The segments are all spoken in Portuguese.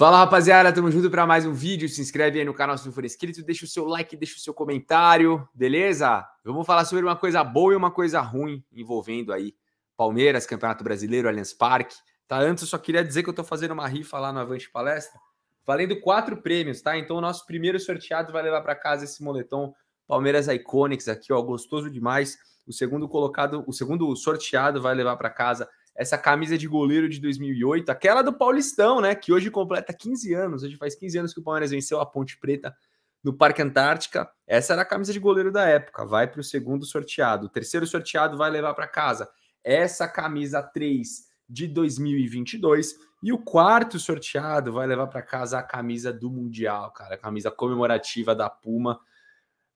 Fala rapaziada, tamo junto para mais um vídeo. Se inscreve aí no canal se não for inscrito, deixa o seu like, deixa o seu comentário, beleza? Vamos falar sobre uma coisa boa e uma coisa ruim envolvendo aí Palmeiras, Campeonato Brasileiro, Allianz Parque. Tá, antes eu só queria dizer que eu tô fazendo uma rifa lá no Avante Palestra, valendo quatro prêmios, tá? Então o nosso primeiro sorteado vai levar para casa esse moletom Palmeiras Iconics aqui, ó, gostoso demais. O segundo colocado, o segundo sorteado vai levar para casa essa camisa de goleiro de 2008, aquela do Paulistão, né? Que hoje completa 15 anos. Hoje faz 15 anos que o Palmeiras venceu a Ponte Preta no Parque Antártica. Essa era a camisa de goleiro da época. Vai para o segundo sorteado. O terceiro sorteado vai levar para casa essa camisa 3 de 2022. E o quarto sorteado vai levar para casa a camisa do Mundial, cara. A camisa comemorativa da Puma.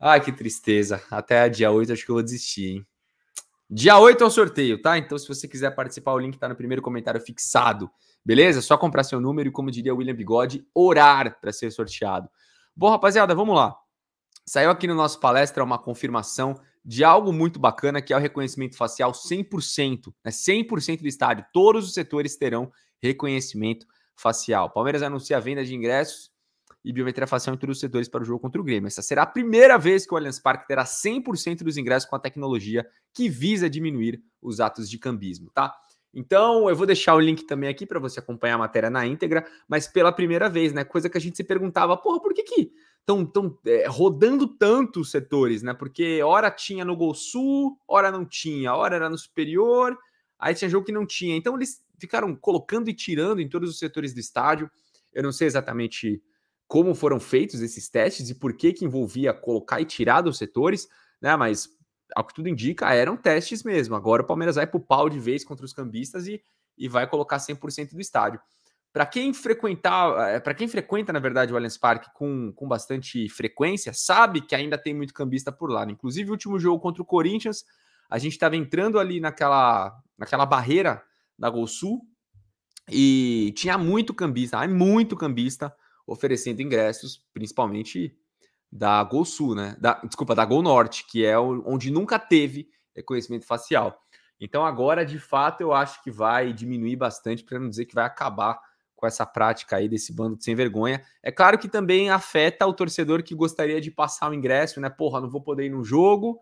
Ai, que tristeza. Até dia 8 acho que eu vou desistir, hein? Dia 8 é o sorteio, tá? Então, se você quiser participar, o link está no primeiro comentário fixado, beleza? É só comprar seu número e, como diria William Bigode, orar para ser sorteado. Bom, rapaziada, vamos lá. Saiu aqui no nosso palestra uma confirmação de algo muito bacana, que é o reconhecimento facial 100%, né? 100% do estádio. Todos os setores terão reconhecimento facial. Palmeiras anuncia a venda de ingressos e biometria facial em todos os setores para o jogo contra o Grêmio. Essa será a primeira vez que o Allianz Parque terá 100% dos ingressos com a tecnologia que visa diminuir os atos de cambismo, tá? Então, eu vou deixar o link também aqui para você acompanhar a matéria na íntegra, mas pela primeira vez, né? Coisa que a gente se perguntava, porra, por que que estão tão, é, rodando tanto os setores, né? Porque hora tinha no Gol Sul, hora não tinha, hora era no Superior, aí tinha jogo que não tinha. Então, eles ficaram colocando e tirando em todos os setores do estádio. Eu não sei exatamente como foram feitos esses testes e por que que envolvia colocar e tirar dos setores, né? Mas ao que tudo indica, eram testes mesmo. Agora o Palmeiras vai para o pau de vez contra os cambistas e, e vai colocar 100% do estádio. Para quem frequentar, eh, para quem frequenta, na verdade, o Allianz Parque com, com bastante frequência, sabe que ainda tem muito cambista por lá. Né? Inclusive, o último jogo contra o Corinthians, a gente estava entrando ali naquela, naquela barreira da Gol Sul e tinha muito cambista, muito cambista oferecendo ingressos, principalmente da Gol Sul, né? Da, desculpa, da Gol Norte, que é onde nunca teve reconhecimento facial. Então agora, de fato, eu acho que vai diminuir bastante, para não dizer que vai acabar com essa prática aí desse bando de sem vergonha. É claro que também afeta o torcedor que gostaria de passar o ingresso, né? Porra, não vou poder ir no jogo.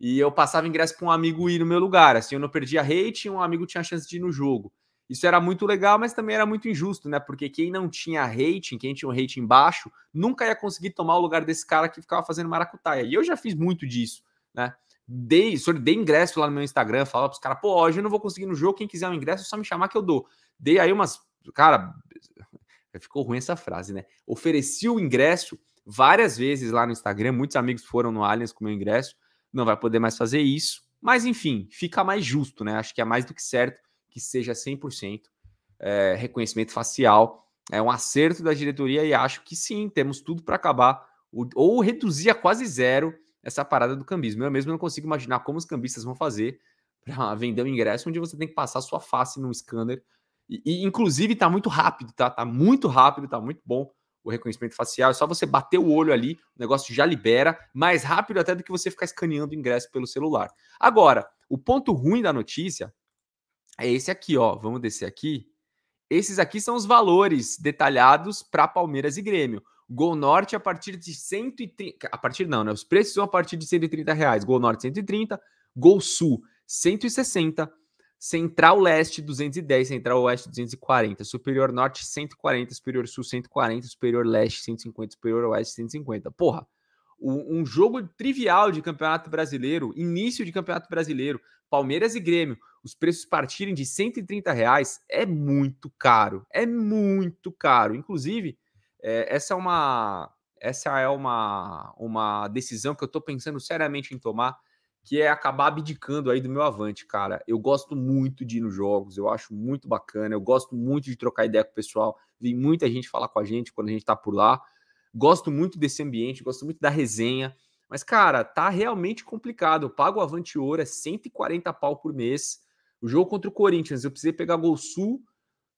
E eu passava ingresso para um amigo ir no meu lugar. Assim, eu não perdia hate e um amigo tinha chance de ir no jogo. Isso era muito legal, mas também era muito injusto, né? Porque quem não tinha rating, quem tinha um rating baixo, nunca ia conseguir tomar o lugar desse cara que ficava fazendo maracutaia. E eu já fiz muito disso, né? Dei, dei ingresso lá no meu Instagram, falava pros caras, pô, hoje eu não vou conseguir no jogo, quem quiser um ingresso, é só me chamar que eu dou. Dei aí umas. Cara, ficou ruim essa frase, né? Ofereci o ingresso várias vezes lá no Instagram, muitos amigos foram no Allianz com o meu ingresso, não vai poder mais fazer isso. Mas enfim, fica mais justo, né? Acho que é mais do que certo que seja 100% é, eh, reconhecimento facial. É um acerto da diretoria e acho que sim, temos tudo para acabar ou reduzir a quase zero essa parada do cambismo. Eu mesmo não consigo imaginar como os cambistas vão fazer para vender um ingresso onde você tem que passar sua face num scanner. E, e inclusive está muito rápido, tá? Tá muito rápido, tá muito bom o reconhecimento facial. É só você bater o olho ali, o negócio já libera, mais rápido até do que você ficar escaneando o ingresso pelo celular. Agora, o ponto ruim da notícia é esse aqui, ó. Vamos descer aqui. Esses aqui são os valores detalhados para Palmeiras e Grêmio. Gol Norte a partir de 130, a partir não, né? Os preços são a partir de 130 reais. Gol Norte 130, Gol Sul 160, Central Leste 210, Central Oeste 240, Superior Norte 140, Superior Sul 140, Superior Leste 150, Superior Oeste 150. Porra, um jogo trivial de Campeonato Brasileiro, início de Campeonato Brasileiro, Palmeiras e Grêmio, os preços partirem de 130 reais é muito caro, é muito caro. Inclusive, é, essa é uma essa é uma, uma decisão que eu estou pensando seriamente em tomar, que é acabar abdicando aí do meu avante, cara. Eu gosto muito de ir nos jogos, eu acho muito bacana, eu gosto muito de trocar ideia com o pessoal. Vi muita gente falar com a gente quando a gente está por lá. Gosto muito desse ambiente, gosto muito da resenha. Mas, cara, tá realmente complicado. Eu pago o Avante Ouro, é 140 pau por mês. O jogo contra o Corinthians, eu precisei pegar Gol Sul,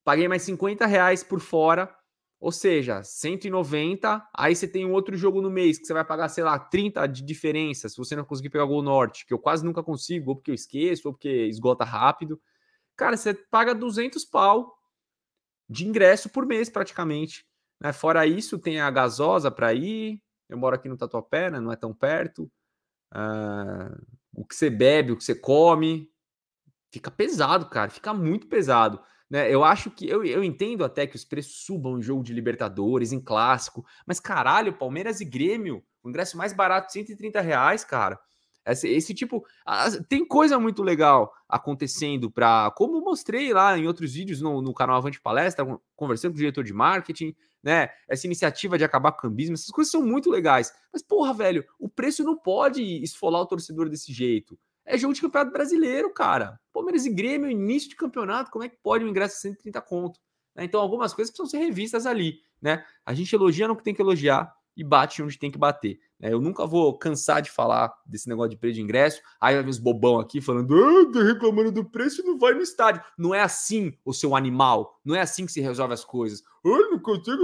paguei mais 50 reais por fora, ou seja, 190. Aí você tem um outro jogo no mês que você vai pagar, sei lá, 30 de diferença se você não conseguir pegar Gol Norte, que eu quase nunca consigo, ou porque eu esqueço, ou porque esgota rápido. Cara, você paga 200 pau de ingresso por mês praticamente. Né? Fora isso, tem a gasosa para ir, eu moro aqui no Tatuapé, né? Não é tão perto. Ah, o que você bebe, o que você come, fica pesado, cara. Fica muito pesado. Né? Eu acho que eu, eu entendo até que os preços subam em jogo de Libertadores, em clássico, mas caralho, Palmeiras e Grêmio, o ingresso mais barato, 130 reais, cara. Esse, esse tipo. Tem coisa muito legal acontecendo para. Como mostrei lá em outros vídeos no, no canal Avante Palestra, conversando com o diretor de marketing, né? Essa iniciativa de acabar com o cambismo, essas coisas são muito legais. Mas, porra, velho, o preço não pode esfolar o torcedor desse jeito. É jogo de campeonato brasileiro, cara. Palmeiras e Grêmio, início de campeonato, como é que pode um ingresso de 130 conto? Né? Então, algumas coisas precisam ser revistas ali, né? A gente elogia no que tem que elogiar, e bate onde tem que bater. Né? Eu nunca vou cansar de falar desse negócio de preço de ingresso. Aí vai vir os bobão aqui falando, ah, tô reclamando do preço e não vai no estádio. Não é assim, o seu animal. Não é assim que se resolve as coisas. Eu ah, não consigo.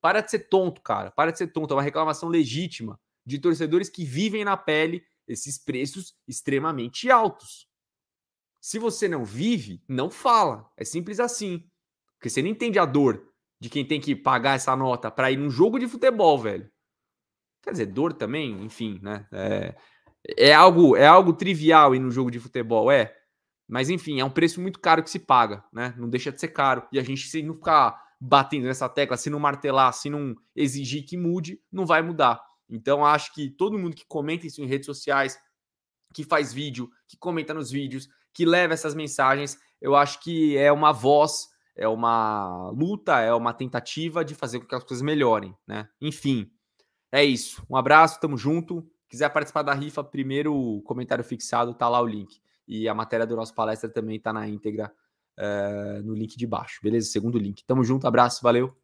Para de ser tonto, cara. Para de ser tonto. É uma reclamação legítima de torcedores que vivem na pele esses preços extremamente altos. Se você não vive, não fala. É simples assim. Porque você não entende a dor de quem tem que pagar essa nota para ir num jogo de futebol, velho. Quer dizer, dor também, enfim, né? É, é algo é algo trivial ir no jogo de futebol, é. Mas enfim, é um preço muito caro que se paga, né? Não deixa de ser caro. E a gente, se não ficar batendo nessa tecla, se não martelar, se não exigir que mude, não vai mudar. Então, acho que todo mundo que comenta isso em redes sociais, que faz vídeo, que comenta nos vídeos, que leva essas mensagens, eu acho que é uma voz é uma luta, é uma tentativa de fazer com que as coisas melhorem, né? Enfim, é isso. Um abraço, tamo junto. Quiser participar da rifa, primeiro comentário fixado, tá lá o link. E a matéria do nosso palestra também tá na íntegra é, no link de baixo, beleza? Segundo link. Tamo junto, abraço, valeu.